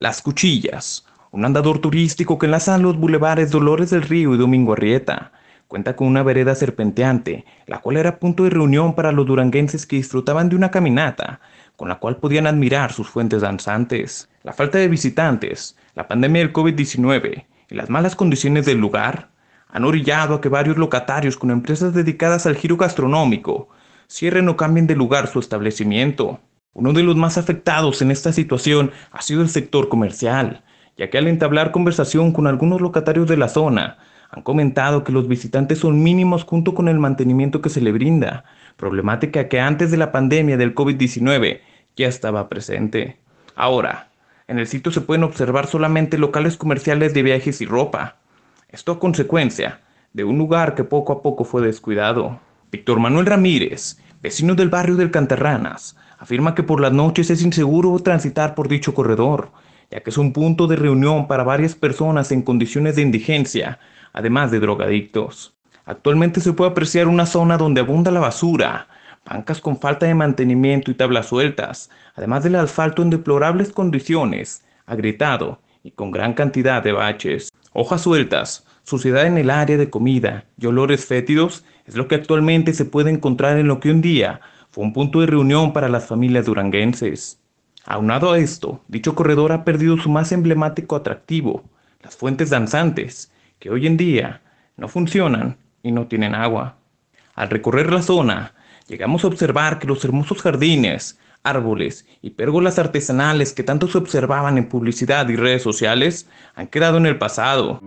Las Cuchillas, un andador turístico que enlaza los bulevares Dolores del Río y Domingo Arrieta. Cuenta con una vereda serpenteante, la cual era punto de reunión para los duranguenses que disfrutaban de una caminata, con la cual podían admirar sus fuentes danzantes. La falta de visitantes, la pandemia del COVID-19 y las malas condiciones del lugar han orillado a que varios locatarios con empresas dedicadas al giro gastronómico cierren o cambien de lugar su establecimiento. Uno de los más afectados en esta situación ha sido el sector comercial, ya que al entablar conversación con algunos locatarios de la zona, han comentado que los visitantes son mínimos junto con el mantenimiento que se le brinda, problemática que antes de la pandemia del COVID-19 ya estaba presente. Ahora, en el sitio se pueden observar solamente locales comerciales de viajes y ropa. Esto a consecuencia de un lugar que poco a poco fue descuidado. Víctor Manuel Ramírez, Vecino del barrio del Cantarranas, afirma que por las noches es inseguro transitar por dicho corredor, ya que es un punto de reunión para varias personas en condiciones de indigencia, además de drogadictos. Actualmente se puede apreciar una zona donde abunda la basura, bancas con falta de mantenimiento y tablas sueltas, además del asfalto en deplorables condiciones, agrietado y con gran cantidad de baches, hojas sueltas, suciedad en el área de comida y olores fétidos es lo que actualmente se puede encontrar en lo que un día fue un punto de reunión para las familias duranguenses. Aunado a esto, dicho corredor ha perdido su más emblemático atractivo, las fuentes danzantes, que hoy en día no funcionan y no tienen agua. Al recorrer la zona, llegamos a observar que los hermosos jardines, árboles y pérgolas artesanales que tanto se observaban en publicidad y redes sociales han quedado en el pasado.